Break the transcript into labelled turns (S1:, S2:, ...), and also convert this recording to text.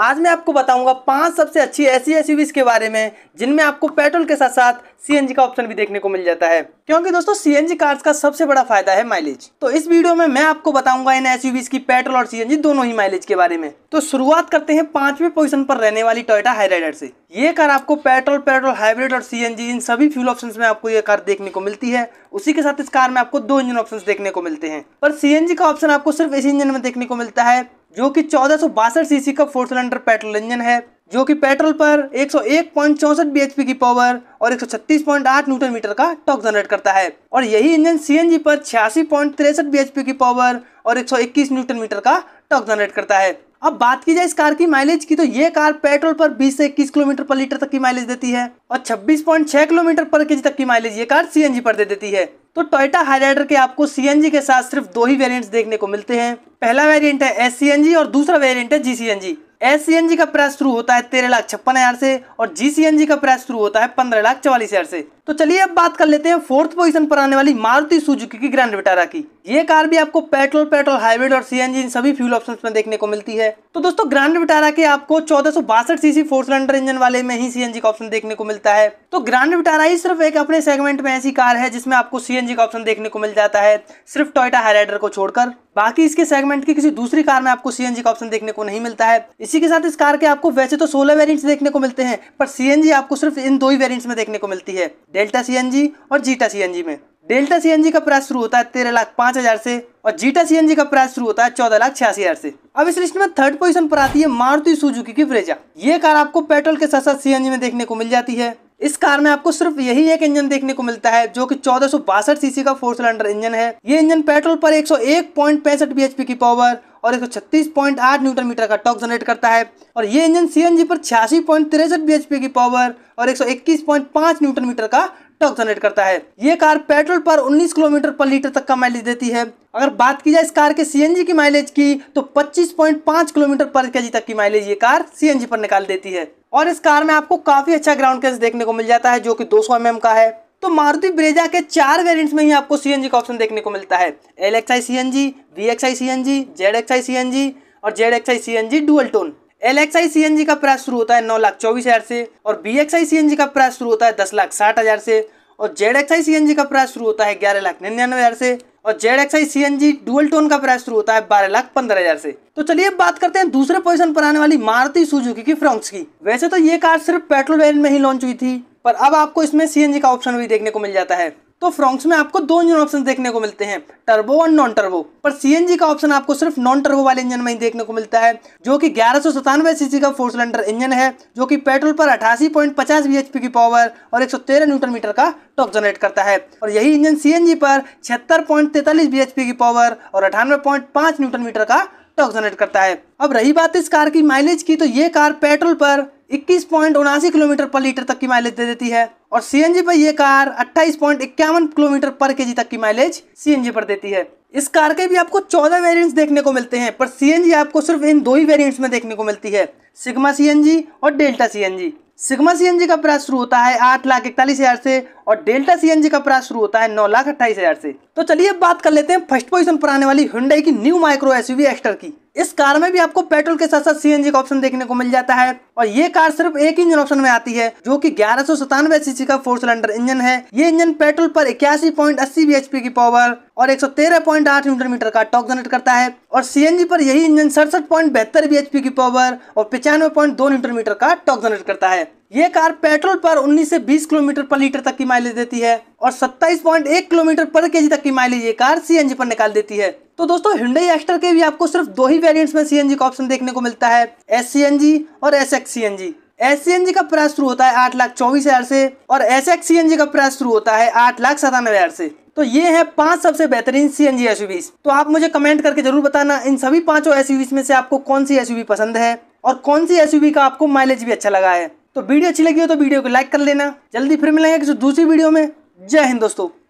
S1: आज मैं आपको बताऊंगा पांच सबसे अच्छी ऐसी एस के बारे में जिनमें आपको पेट्रोल के साथ साथ सीएनजी का ऑप्शन भी देखने को मिल जाता है क्योंकि दोस्तों सीएनजी कार्स का सबसे बड़ा फायदा है माइलेज तो इस वीडियो में मैं आपको बताऊंगा इन एस की पेट्रोल और सीएनजी दोनों ही माइलेज के बारे में तो शुरुआत करते हैं पांचवें पोजिशन पर रहने वाली टोयटा हाईराइडर से ये कार आपको पेट्रोल पेट्रोल हाइब्रिड और सीएनजी इन सभी फ्यूल ऑप्शन में आपको ये कार देखने को मिलती है उसी के साथ इस कार में आपको दो इंजन ऑप्शन देखने को मिलते हैं पर सीएनजी का ऑप्शन आपको सिर्फ इस इंजन में देखने को मिलता है जो कि चौदह सीसी का फोर सिलेंडर पेट्रोल इंजन है जो कि पेट्रोल पर एक सौ बीएचपी की पावर और 136.8 न्यूटन मीटर का टॉक जनरेट करता है और यही इंजन सीएनजी पर छियासी बीएचपी की पावर और 121 न्यूटन मीटर का टॉक जनरेट करता है अब बात की जाए इस कार की माइलेज की तो ये कार पेट्रोल पर 20 से इक्कीस किलोमीटर पर लीटर तक की माइलेज देती है और 26.6 किलोमीटर पर के तक की माइलेज ये कार सीएनजी पर दे देती है तो टोयोटा हाईराइडर के आपको सीएनजी के साथ सिर्फ दो ही वेरिएंट्स देखने को मिलते हैं पहला वेरिएंट है एस और दूसरा वेरियंट है जी एस का प्राइस शुरू होता है तेरह लाख छप्पन हजार से और जी का प्राइस शुरू होता है पंद्रह लाख चवालीस हजार से तो चलिए अब बात कर लेते हैं फोर्थ पोजीशन पर आने वाली मारुति सुजुकी की ग्रैंड विटारा की ये कार भी आपको पेट्रोल पेट्रोल हाइब्रिड और सीएनजी इन सभी फ्यूल ऑप्शंस में देखने को मिलती है तो दोस्तों ग्रैंड विटारा के आपको चौदह सीसी फोर सिलेंडर इंजन वाले में ही सीएनजी का ऑप्शन देखने को मिलता है तो ग्रांड विटारा ही सिर्फ एक अपने सेगमेंट में ऐसी कार है जिसमें आपको सीएनजी का ऑप्शन देखने को मिल जाता है सिर्फ टोयटा हाईराइडर को छोड़कर बाकी इसके सेगमेंट की किसी दूसरी कार में आपको सीएनजी का ऑप्शन देखने को नहीं मिलता है इसी के साथ इस कार के आपको वैसे तो सोलह वेरियंट देखने को मिलते हैं पर सीएनजी आपको सिर्फ इन दो ही वेरियंट्स में देखने को मिलती है डेल्टा सी और जीटा सी में डेल्टा सी का प्राइस शुरू होता है तेरह लाख पांच हज़ार से और जीटा सी का प्राइस शुरू होता है चौदह लाख छियासी हज़ार से अब इस लिस्ट में थर्ड पोजीशन पर आती है मारुति सुजुकी की फ्रेजा ये कार आपको पेट्रोल के साथ साथ सी में देखने को मिल जाती है इस कार में आपको सिर्फ यही एक इंजन देखने को मिलता है जो कि चौदह सीसी का फोर सिलेंडर इंजन है ये इंजन पेट्रोल पर एक बीएचपी की पावर और 136.8 न्यूटन मीटर का टॉक जनरेट करता है और ये इंजन सीएनजी पर छियासी पॉइंट तिरसठ बीएचपी की पावर और 121.5 न्यूटन मीटर का टॉक जनरेट करता है ये कार पेट्रोल पर 19 किलोमीटर पर लीटर तक का माइलेज देती है अगर बात की जाए इस कार के सीएनजी की माइलेज की तो 25.5 किलोमीटर पर के तक की माइलेज ये कार सीएनजी पर निकाल देती है और इस कार में आपको काफी अच्छा ग्राउंड क्लियरेंस देखने को मिल जाता है जो कि 200 एमएम का है तो मारुति ब्रेजा के चार वेरिएंट्स में ही आपको सीएनजी का ऑप्शन देखने को मिलता है L X I C N G V X I C N G Z X I C N G और Z X I C N G dual tone L X I C N G का price शुरू होता है नौ लाख चौबीस हजार से और B X I C N G का प्राइस शुरू होता है दस लाख साठ हजार से और Z X I C N G का प्राइस शुरू होता है ग्यारह लाख निन्यानवे हज़ार से और Z X I C N G dual tone का प्राइस शुरू होता है बारह लाख पंद्रह हजार से तो चलिए अब बात करते हैं दूसरे पोजीशन पर आने वाली मारुति सुजुकी की फ्रॉक्स की वैसे तो ये कार सिर्फ पेट्रोल वेरियंट में ही लॉन्च हुई थी पर अब आपको इसमें सीएनजी का ऑप्शन भी देखने को मिल जाता है तो फ्रॉक्स में आपको दो इंजन ऑप्शन देखने को मिलते हैं टर्बो और नॉन टर्बो पर सीएनजी का ऑप्शन आपको सिर्फ नॉन टर्बो वाले इंजन में ही देखने को मिलता है जो कि ग्यारह सौ सीसी का फोर सिलेंडर इंजन है जो कि पेट्रोल पर अठासी पॉइंट पचास की पावर और एक सौ तेरह न्यूटन मीटर का टॉक जनरेट करता है और यही इंजन सी पर छिहत्तर पॉइंट बीएचपी की पावर और अठानवे पॉइंट न्यूटन मीटर का टॉक जनरेट करता है अब रही बात इस कार की माइलेज की तो ये कार पेट्रोल पर इक्कीस पॉइंट उनासी किलोमीटर पर लीटर तक की माइलेज दे देती है और सीएनजी पर यह कार अट्ठाईस पॉइंट इक्यावन किलोमीटर पर केजी तक की माइलेज सीएनजी पर देती है इस कार के भी आपको चौदह वेरियंट देखने को मिलते हैं पर सीएनजी आपको सिर्फ इन दो ही वेरियंट्स में देखने को मिलती है सिग्मा सीएनजी और डेल्टा सीएनजी सिग्मा सीएनजी का प्राइस शुरू होता है आठ लाख इकतालीस हजार से और डेल्टा सीएनजी का प्राइस शुरू होता है नौ लाख अट्ठाईस हजार से तो चलिए बात कर लेते हैं फर्स्ट पोजिशन पर आने वाली हुंडई की न्यू माइक्रो एसयूवी एक्स्टर की इस कार में भी आपको पेट्रोल के साथ साथ सीएनजी का ऑप्शन देखने को मिल जाता है और ये कार सिर्फ एक इंजन ऑप्शन में आती है जो कि ग्यारह सौ सतानवे सीसी का फोर सिलेंडर इंजन है ये इंजन पेट्रोल पर इक्यासी पॉइंट अस्सी बी की पावर और एक सौ तेरह पॉइंट आठ न्यूटन मीटर का टॉक जनरेट करता है और सीएनजी पर यही इंजन सड़सठ पॉइंट बेहतर बीएचपी की पावर और पचानवे पॉइंट दो न्यूटन मीटर का टॉक जनरेट करता है ये कार पेट्रोल पर 19 से 20 किलोमीटर पर लीटर तक की माइलेज देती है और 27.1 किलोमीटर पर केजी तक की माइलेज ये कार सीएनजी पर निकाल देती है तो दोस्तों हिंडई एक्स्टर के भी आपको सिर्फ दो ही वेरिएंट्स में सीएनजी का ऑप्शन देखने को मिलता है एस और एस एक्स एस का प्राइस शुरू होता है आठ लाख चौबीस हजार से और एस एक्स का प्राइस शुरू होता है आठ लाख सतानवे हजार से तो ये है पांच सबसे बेहतरीन सी एन जी तो आप मुझे कमेंट करके जरूर बताना इन सभी पांचों एस में से आपको कौन सी एस पसंद है और कौन सी एस का आपको माइलेज भी अच्छा लगा है तो वीडियो अच्छी लगी हो तो वीडियो को लाइक कर लेना जल्दी फिर मिलेंगे किसी दूसरी वीडियो में जय हिंद दोस्तों